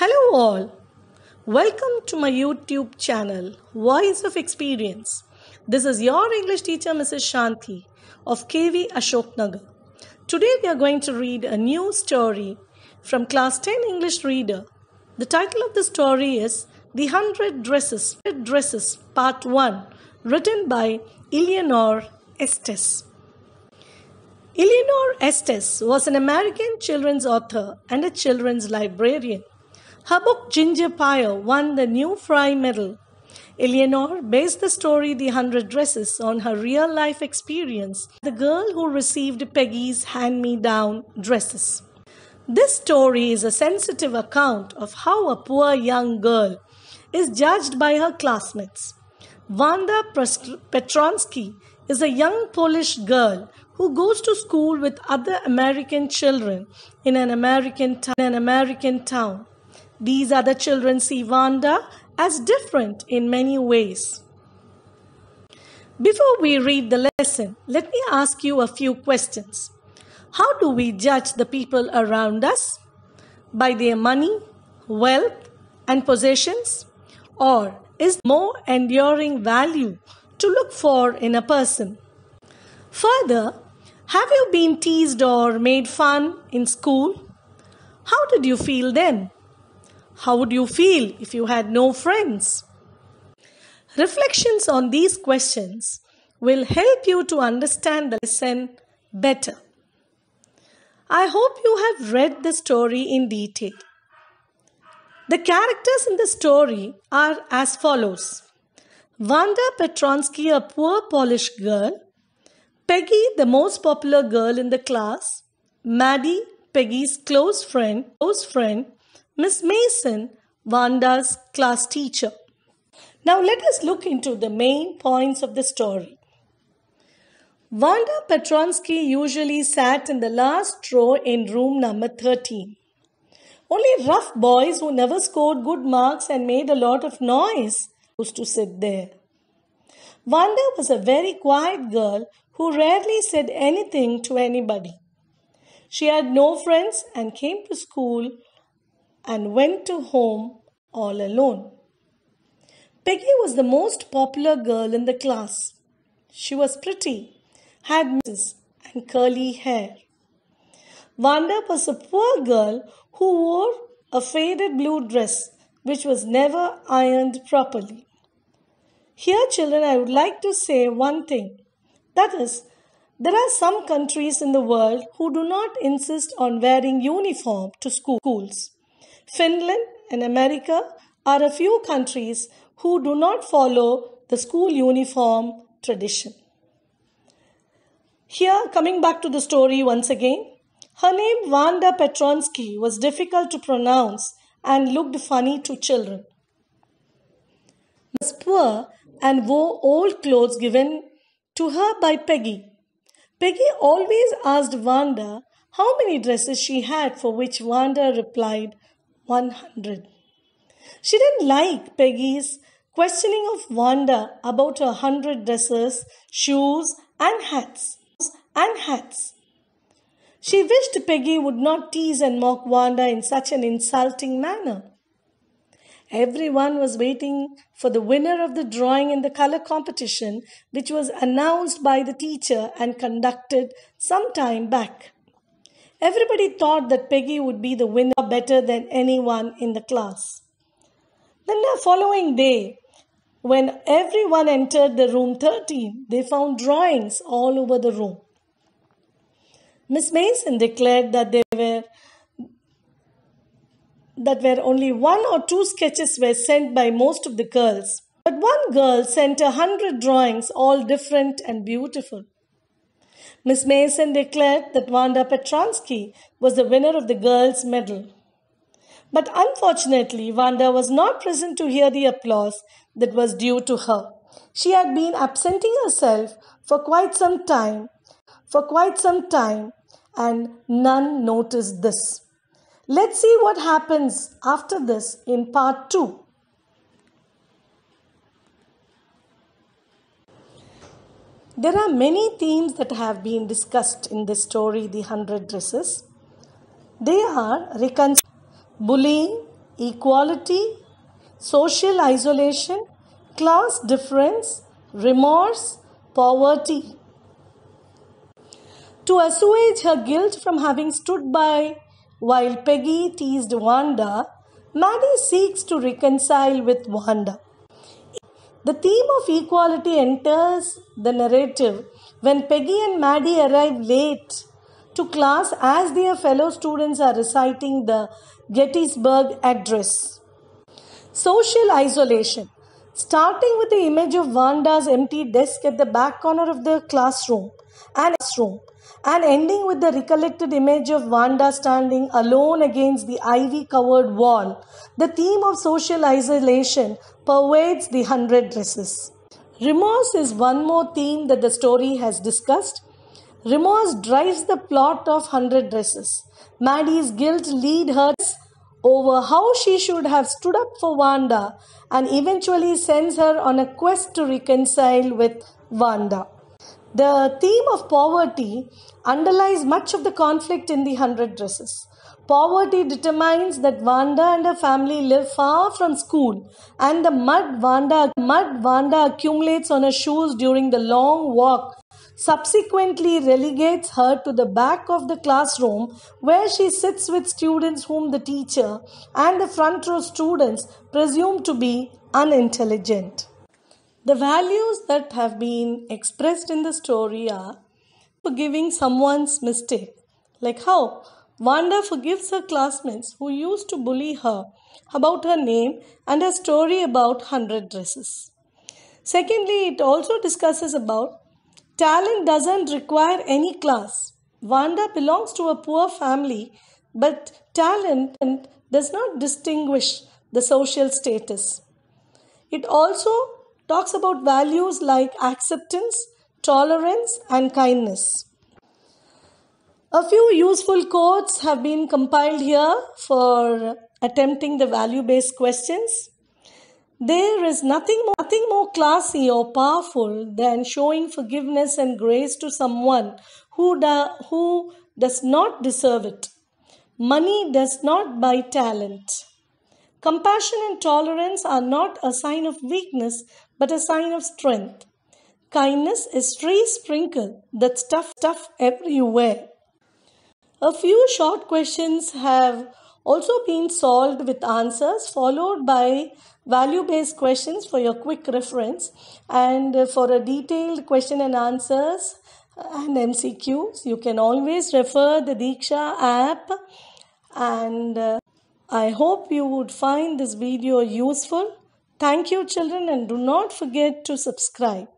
Hello, all. Welcome to my YouTube channel, Voice of Experience. This is your English teacher, Mrs. Shanti of KV Ashoknagar. Today, we are going to read a new story from Class 10 English Reader. The title of the story is The Hundred Dresses, Dresses Part 1, written by Eleanor Estes. Eleanor Estes was an American children's author and a children's librarian. Habuk Ginger Pio won the New Fry Medal. Eleanor based the story The Hundred Dresses on her real life experience, the girl who received Peggy's hand me down dresses. This story is a sensitive account of how a poor young girl is judged by her classmates. Wanda Petronsky is a young Polish girl who goes to school with other American children in an American, t- an American town. These other children see Vanda as different in many ways. Before we read the lesson, let me ask you a few questions. How do we judge the people around us? By their money, wealth, and possessions? Or is more enduring value to look for in a person? Further, have you been teased or made fun in school? How did you feel then? How would you feel if you had no friends? Reflections on these questions will help you to understand the lesson better. I hope you have read the story in detail. The characters in the story are as follows Wanda Petronsky, a poor Polish girl, Peggy, the most popular girl in the class, Maddie, Peggy's close friend, close friend, Miss Mason, Wanda's class teacher. Now let us look into the main points of the story. Wanda Petronsky usually sat in the last row in room number 13. Only rough boys who never scored good marks and made a lot of noise used to sit there. Wanda was a very quiet girl who rarely said anything to anybody. She had no friends and came to school and went to home all alone. Peggy was the most popular girl in the class. She was pretty, had misses and curly hair. Wanda was a poor girl who wore a faded blue dress which was never ironed properly. Here, children, I would like to say one thing that is, there are some countries in the world who do not insist on wearing uniform to schools. Finland and America are a few countries who do not follow the school uniform tradition. Here, coming back to the story once again, her name Wanda Petronsky was difficult to pronounce and looked funny to children. was poor and wore old clothes given to her by Peggy. Peggy always asked Wanda how many dresses she had, for which Wanda replied, 100. She didn't like Peggy's questioning of Wanda about her hundred dresses, shoes, and hats. And hats. She wished Peggy would not tease and mock Wanda in such an insulting manner. Everyone was waiting for the winner of the drawing and the color competition, which was announced by the teacher and conducted some time back. Everybody thought that Peggy would be the winner better than anyone in the class. Then the following day, when everyone entered the room 13, they found drawings all over the room. Miss Mason declared that there were that were only one or two sketches were sent by most of the girls. But one girl sent a hundred drawings, all different and beautiful. Miss Mason declared that Wanda Petransky was the winner of the girls' medal. But unfortunately, Wanda was not present to hear the applause that was due to her. She had been absenting herself for quite some time, for quite some time, and none noticed this. Let's see what happens after this in part 2. There are many themes that have been discussed in this story, The Hundred Dresses. They are bullying, equality, social isolation, class difference, remorse, poverty. To assuage her guilt from having stood by while Peggy teased Wanda, Maddie seeks to reconcile with Wanda. The theme of equality enters the narrative when Peggy and Maddie arrive late to class as their fellow students are reciting the Gettysburg Address. Social isolation. Starting with the image of Wanda's empty desk at the back corner of the classroom and classroom and ending with the recollected image of Wanda standing alone against the ivy covered wall, the theme of social isolation pervades the hundred dresses. Remorse is one more theme that the story has discussed. Remorse drives the plot of Hundred Dresses. Maddie's guilt leads her over how she should have stood up for Wanda and eventually sends her on a quest to reconcile with Wanda. The theme of poverty underlies much of the conflict in the Hundred Dresses. Poverty determines that Wanda and her family live far from school, and the mud Wanda, mud Wanda accumulates on her shoes during the long walk subsequently relegates her to the back of the classroom where she sits with students whom the teacher and the front row students presume to be unintelligent. The values that have been expressed in the story are forgiving someone's mistake, like how Wanda forgives her classmates who used to bully her about her name and her story about 100 dresses. Secondly, it also discusses about talent doesn't require any class. Wanda belongs to a poor family, but talent does not distinguish the social status. It also talks about values like acceptance, tolerance, and kindness. A few useful quotes have been compiled here for attempting the value based questions. There is nothing more, nothing more classy or powerful than showing forgiveness and grace to someone who, da, who does not deserve it. Money does not buy talent. Compassion and tolerance are not a sign of weakness but a sign of strength. Kindness is tree sprinkle that stuff stuff everywhere. A few short questions have also been solved with answers followed by value based questions for your quick reference and for a detailed question and answers and MCQs you can always refer the Diksha app and uh, I hope you would find this video useful Thank you, children, and do not forget to subscribe.